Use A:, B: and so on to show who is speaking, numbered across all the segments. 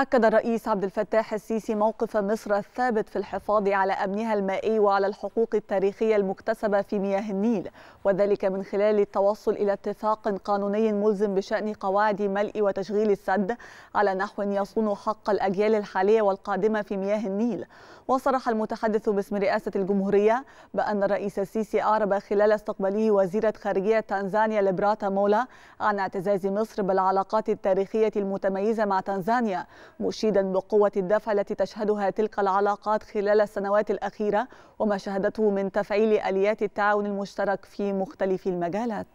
A: أكد الرئيس عبد الفتاح السيسي موقف مصر الثابت في الحفاظ على أمنها المائي وعلى الحقوق التاريخية المكتسبة في مياه النيل وذلك من خلال التوصل إلى اتفاق قانوني ملزم بشأن قواعد ملء وتشغيل السد على نحو يصون حق الأجيال الحالية والقادمة في مياه النيل وصرح المتحدث باسم رئاسة الجمهورية بأن الرئيس السيسي أعرب خلال استقباله وزيرة خارجية تنزانيا لبراتا مولا عن اعتزاز مصر بالعلاقات التاريخية المتميزة مع تنزانيا مشيدا بقوة الدفع التي تشهدها تلك العلاقات خلال السنوات الأخيرة وما شهدته من تفعيل آليات التعاون المشترك في مختلف المجالات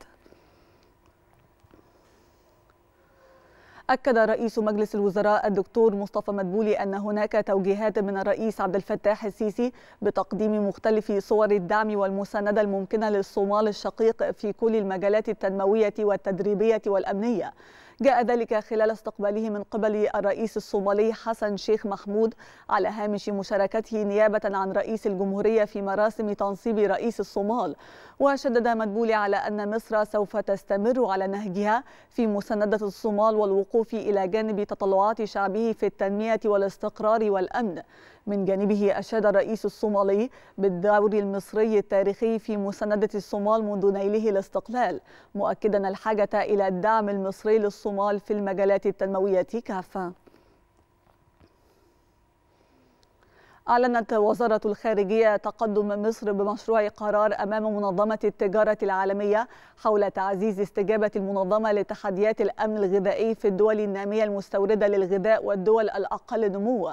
A: أكد رئيس مجلس الوزراء الدكتور مصطفى مدبولي أن هناك توجيهات من الرئيس عبد الفتاح السيسي بتقديم مختلف صور الدعم والمساندة الممكنة للصومال الشقيق في كل المجالات التنموية والتدريبية والأمنية جاء ذلك خلال استقباله من قبل الرئيس الصومالي حسن شيخ محمود على هامش مشاركته نيابة عن رئيس الجمهورية في مراسم تنصيب رئيس الصومال وشدد مدبولي على أن مصر سوف تستمر على نهجها في مساندة الصومال والوقوف إلى جانب تطلعات شعبه في التنمية والاستقرار والأمن من جانبه أشاد الرئيس الصومالي بالدور المصري التاريخي في مساندة الصومال منذ نيله الاستقلال مؤكدا الحاجة إلى الدعم المصري للصومال في المجالات التنموية كافة أعلنت وزارة الخارجية تقدم مصر بمشروع قرار أمام منظمة التجارة العالمية حول تعزيز استجابة المنظمة لتحديات الأمن الغذائي في الدول النامية المستوردة للغذاء والدول الأقل نمو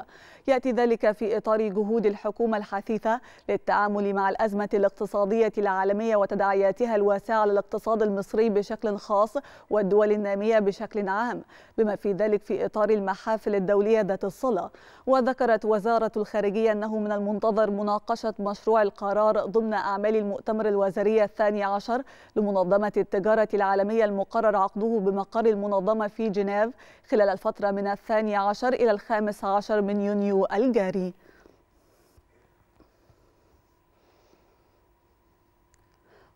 A: يأتي ذلك في إطار جهود الحكومة الحثيثة للتعامل مع الأزمة الاقتصادية العالمية وتداعياتها الواسعة على الاقتصاد المصري بشكل خاص والدول النامية بشكل عام بما في ذلك في إطار المحافل الدولية ذات الصلة وذكرت وزارة الخارجية الخارجية أنه من المنتظر مناقشة مشروع القرار ضمن أعمال المؤتمر الوزاري الثاني عشر لمنظمة التجارة العالمية المقرر عقده بمقر المنظمة في جنيف خلال الفترة من الثاني عشر إلى الخامس عشر من يونيو الجاري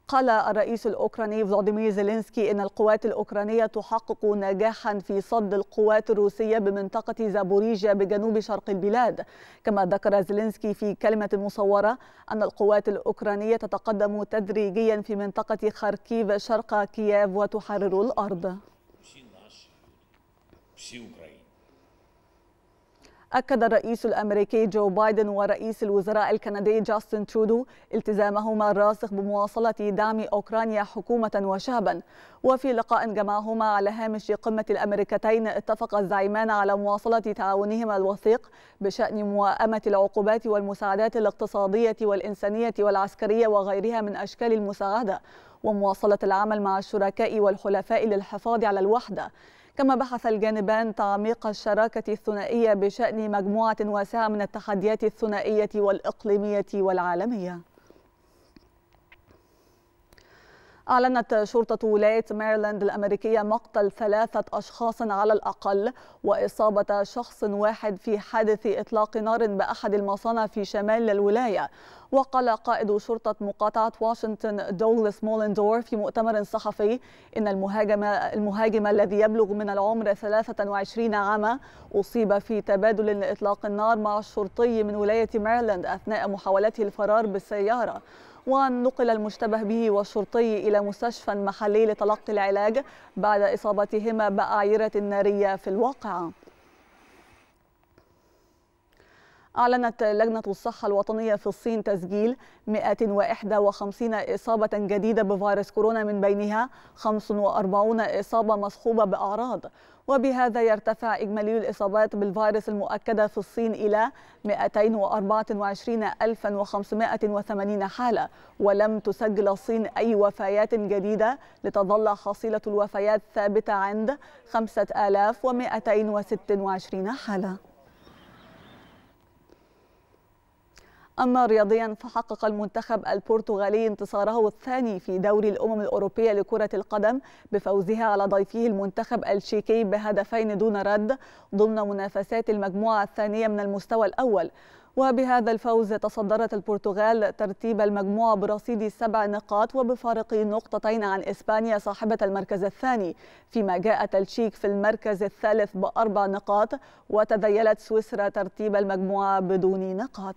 A: قال الرئيس الأوكراني فلاديمير زيلينسكي أن القوات الأوكرانية تحقق نجاحا في صد القوات الروسية بمنطقة زابوريجيا بجنوب شرق البلاد كما ذكر زيلينسكي في كلمة مصورة أن القوات الأوكرانية تتقدم تدريجيا في منطقة خاركيف شرق كييف وتحرر الأرض أكد الرئيس الأمريكي جو بايدن ورئيس الوزراء الكندي جاستن ترودو التزامهما الراسخ بمواصلة دعم أوكرانيا حكومة وشعبا وفي لقاء جمعهما على هامش قمة الأمريكتين اتفق الزعيمان على مواصلة تعاونهما الوثيق بشأن موائمة العقوبات والمساعدات الاقتصادية والإنسانية والعسكرية وغيرها من أشكال المساعدة ومواصلة العمل مع الشركاء والحلفاء للحفاظ على الوحدة كما بحث الجانبان تعميق الشراكة الثنائية بشأن مجموعة واسعة من التحديات الثنائية والإقليمية والعالمية أعلنت شرطة ولاية ميرلاند الأمريكية مقتل ثلاثة أشخاص على الأقل وإصابة شخص واحد في حادث إطلاق نار بأحد المصانع في شمال الولاية وقال قائد شرطة مقاطعة واشنطن دوغلاس مولندور في مؤتمر صحفي إن المهاجم, المهاجم الذي يبلغ من العمر 23 عاما أصيب في تبادل لإطلاق النار مع الشرطي من ولاية ميرلاند أثناء محاولته الفرار بالسيارة ونقل المشتبه به والشرطي إلى مستشفى محلي لتلقي العلاج بعد إصابتهما بأعيرة نارية في الواقعة أعلنت لجنة الصحة الوطنية في الصين تسجيل 151 إصابة جديدة بفيروس كورونا من بينها 45 إصابة مصحوبة بأعراض وبهذا يرتفع إجمالي الإصابات بالفيروس المؤكدة في الصين إلى 224580 حالة ولم تسجل الصين أي وفيات جديدة لتظل حصيلة الوفيات ثابتة عند 5226 حالة أما رياضيا فحقق المنتخب البرتغالي انتصاره الثاني في دوري الأمم الأوروبية لكرة القدم بفوزها على ضيفه المنتخب التشيكي بهدفين دون رد ضمن منافسات المجموعة الثانية من المستوى الأول وبهذا الفوز تصدرت البرتغال ترتيب المجموعة برصيد سبع نقاط وبفارق نقطتين عن إسبانيا صاحبة المركز الثاني فيما جاءت التشيك في المركز الثالث بأربع نقاط وتذيلت سويسرا ترتيب المجموعة بدون نقاط